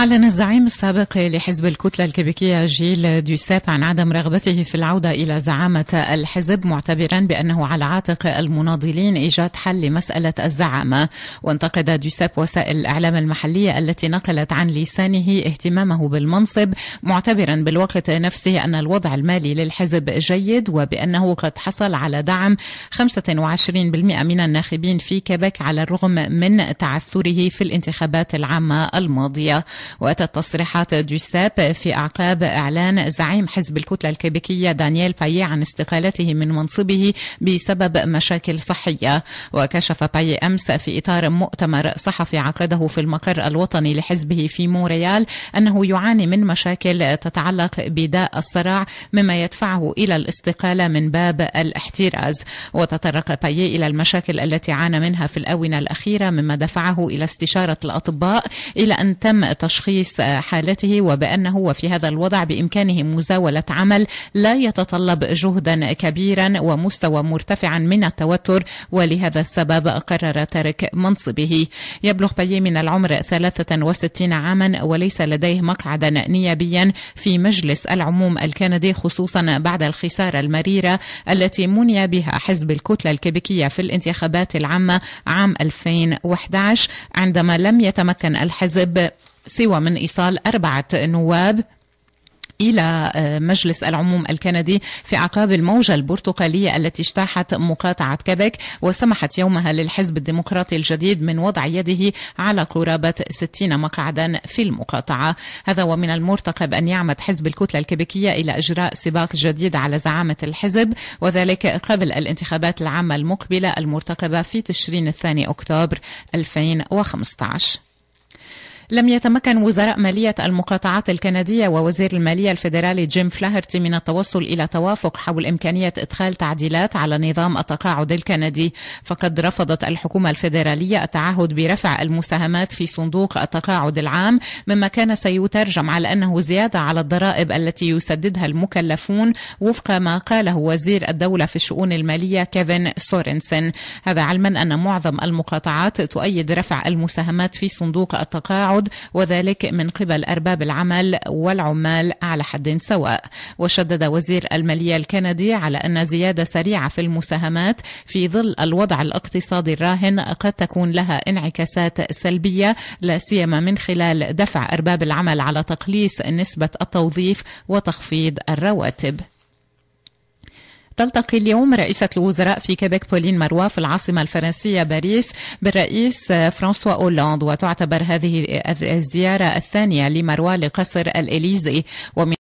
أعلن الزعيم السابق لحزب الكتلة الكيبيكية جيل ديوساب عن عدم رغبته في العودة إلى زعامة الحزب معتبرا بأنه على عاتق المناضلين إيجاد حل لمسألة الزعامة وانتقد ديوساب وسائل الإعلام المحلية التي نقلت عن لسانه اهتمامه بالمنصب معتبرا بالوقت نفسه أن الوضع المالي للحزب جيد وبأنه قد حصل على دعم 25% من الناخبين في كبك على الرغم من تعثره في الانتخابات العامة الماضية وأتت تصريحات دوساب في أعقاب إعلان زعيم حزب الكتلة الكيبيكية دانييل باي عن استقالته من منصبه بسبب مشاكل صحية وكشف باي أمس في إطار مؤتمر صحفي عقده في المقر الوطني لحزبه في مونريال أنه يعاني من مشاكل تتعلق بداء الصراع مما يدفعه إلى الاستقالة من باب الاحتراز وتطرق باي إلى المشاكل التي عانى منها في الآونة الأخيرة مما دفعه إلى استشارة الأطباء إلى أن تم تشخيص تشخيص حالته وبأنه وفي هذا الوضع بإمكانه مزاولة عمل لا يتطلب جهدا كبيرا ومستوى مرتفعا من التوتر ولهذا السبب قرر ترك منصبه يبلغ بليه من العمر 63 عاما وليس لديه مقعدا نيابيا في مجلس العموم الكندي خصوصا بعد الخسارة المريرة التي مني بها حزب الكتلة الكيبيكية في الانتخابات العامة عام 2011 عندما لم يتمكن الحزب سوى من إيصال أربعة نواب الى آه، مجلس العموم الكندي في اعقاب الموجه البرتقاليه التي اجتاحت مقاطعه كبك وسمحت يومها للحزب الديمقراطي الجديد من وضع يده على قرابه 60 مقعدا في المقاطعه، هذا ومن المرتقب ان يعمد حزب الكتله الكبكيه الى اجراء سباق جديد على زعامه الحزب وذلك قبل الانتخابات العامه المقبله المرتقبه في تشرين الثاني اكتوبر 2015. لم يتمكن وزراء مالية المقاطعات الكندية ووزير المالية الفيدرالي جيم فلاهرتي من التوصل إلى توافق حول إمكانية إدخال تعديلات على نظام التقاعد الكندي فقد رفضت الحكومة الفيدرالية التعهد برفع المساهمات في صندوق التقاعد العام مما كان سيترجم على أنه زيادة على الضرائب التي يسددها المكلفون وفق ما قاله وزير الدولة في الشؤون المالية كيفن سورنسن هذا علما أن معظم المقاطعات تؤيد رفع المساهمات في صندوق التقاعد الصعود وذلك من قبل أرباب العمل والعمال على حد سواء وشدد وزير المالية الكندي على أن زيادة سريعة في المساهمات في ظل الوضع الاقتصادي الراهن قد تكون لها انعكاسات سلبية لا سيما من خلال دفع أرباب العمل على تقليص نسبة التوظيف وتخفيض الرواتب تلتقي اليوم رئيسة الوزراء في كيبيك بولين مروى في العاصمة الفرنسية باريس بالرئيس فرانسوا أولاند وتعتبر هذه الزيارة الثانية لمروى لقصر الإليزي ومن